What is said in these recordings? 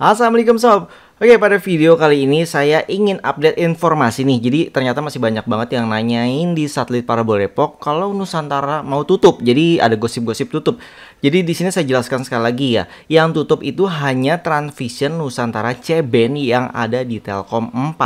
हाँ साहब Oke, pada video kali ini saya ingin update informasi nih. Jadi ternyata masih banyak banget yang nanyain di satelit Parabol Depok kalau Nusantara mau tutup. Jadi ada gosip-gosip tutup. Jadi di sini saya jelaskan sekali lagi ya. Yang tutup itu hanya Transvision Nusantara C-band yang ada di Telkom 4.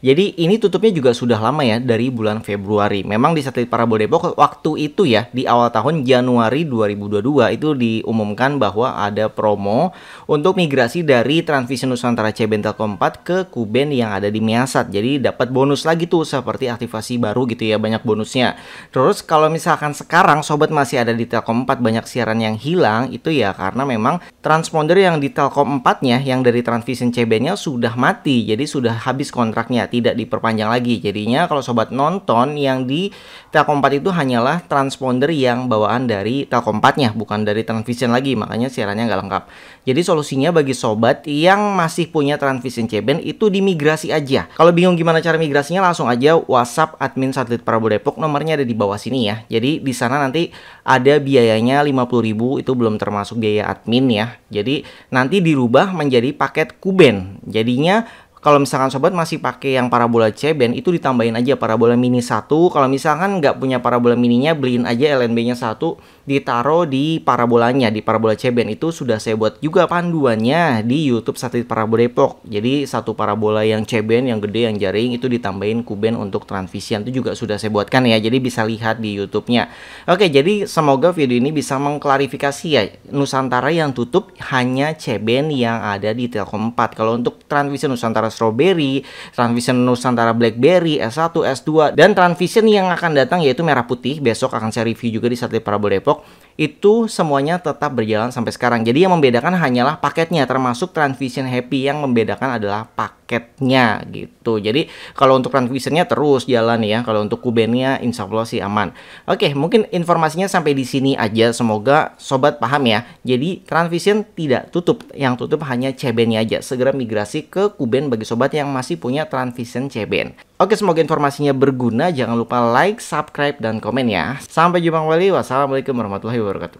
Jadi ini tutupnya juga sudah lama ya dari bulan Februari. Memang di satelit Parabol Depok waktu itu ya di awal tahun Januari 2022 itu diumumkan bahwa ada promo untuk migrasi dari Transvision Nusantara C-band Telkom 4 ke Kuben yang ada di Miasat. Jadi dapat bonus lagi tuh seperti aktivasi baru gitu ya, banyak bonusnya. Terus kalau misalkan sekarang sobat masih ada di Telkom 4 banyak siaran yang hilang itu ya karena memang transponder yang di Telkom 4-nya yang dari Transvision CB-nya sudah mati. Jadi sudah habis kontraknya, tidak diperpanjang lagi. Jadinya kalau sobat nonton yang di Telkom 4 itu hanyalah transponder yang bawaan dari Telkom 4-nya, bukan dari Transvision lagi. Makanya siarannya nggak lengkap. Jadi solusinya bagi sobat yang masih punya veteran Ceben itu dimigrasi aja. Kalau bingung gimana cara migrasinya langsung aja WhatsApp admin satelit Prabowo Depok nomornya ada di bawah sini ya. Jadi di sana nanti ada biayanya 50.000 itu belum termasuk biaya admin ya. Jadi nanti dirubah menjadi paket Kuben. Jadinya kalau misalkan sobat masih pakai yang parabola C band itu ditambahin aja parabola mini satu kalau misalkan nggak punya parabola mininya beliin aja LNB nya satu ditaruh di parabolanya di parabola C band itu sudah saya buat juga panduannya di YouTube satelit parabola Depok jadi satu parabola yang C band yang gede yang jaring itu ditambahin kuben untuk transvision itu juga sudah saya buatkan ya jadi bisa lihat di YouTube-nya oke jadi semoga video ini bisa mengklarifikasi ya Nusantara yang tutup hanya C band yang ada di Telkom 4 kalau untuk transvision Nusantara strawberry, Transvision Nusantara Blackberry, S1, S2, dan Transvision yang akan datang yaitu merah putih. Besok akan saya review juga di Satelit Parabol Depok. Itu semuanya tetap berjalan sampai sekarang. Jadi yang membedakan hanyalah paketnya, termasuk Transvision Happy yang membedakan adalah paket marketnya gitu. Jadi kalau untuk randvision terus jalan ya. Kalau untuk Kubennya insya Allah sih aman. Oke, mungkin informasinya sampai di sini aja. Semoga sobat paham ya. Jadi Transvision tidak tutup. Yang tutup hanya cbn aja. Segera migrasi ke Kuben bagi sobat yang masih punya Transvision CBN. Oke, semoga informasinya berguna. Jangan lupa like, subscribe, dan komen ya. Sampai jumpa kembali. Wassalamualaikum warahmatullahi wabarakatuh.